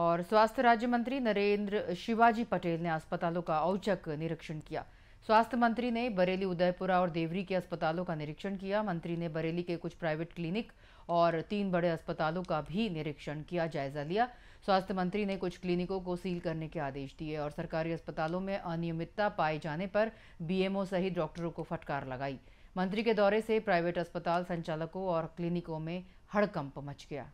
और स्वास्थ्य राज्य मंत्री नरेंद्र शिवाजी पटेल ने अस्पतालों का औचक निरीक्षण किया स्वास्थ्य मंत्री ने बरेली उदयपुरा और देवरी के अस्पतालों का निरीक्षण किया मंत्री ने बरेली के कुछ प्राइवेट क्लिनिक और तीन बड़े अस्पतालों का भी निरीक्षण किया जायजा लिया स्वास्थ्य मंत्री ने कुछ क्लिनिकों को सील करने के आदेश दिए और सरकारी अस्पतालों में अनियमितता पाए जाने पर बीएमओ सहित डॉक्टरों को फटकार लगाई मंत्री के दौरे से प्राइवेट अस्पताल संचालकों और क्लिनिकों में हड़कंप मच गया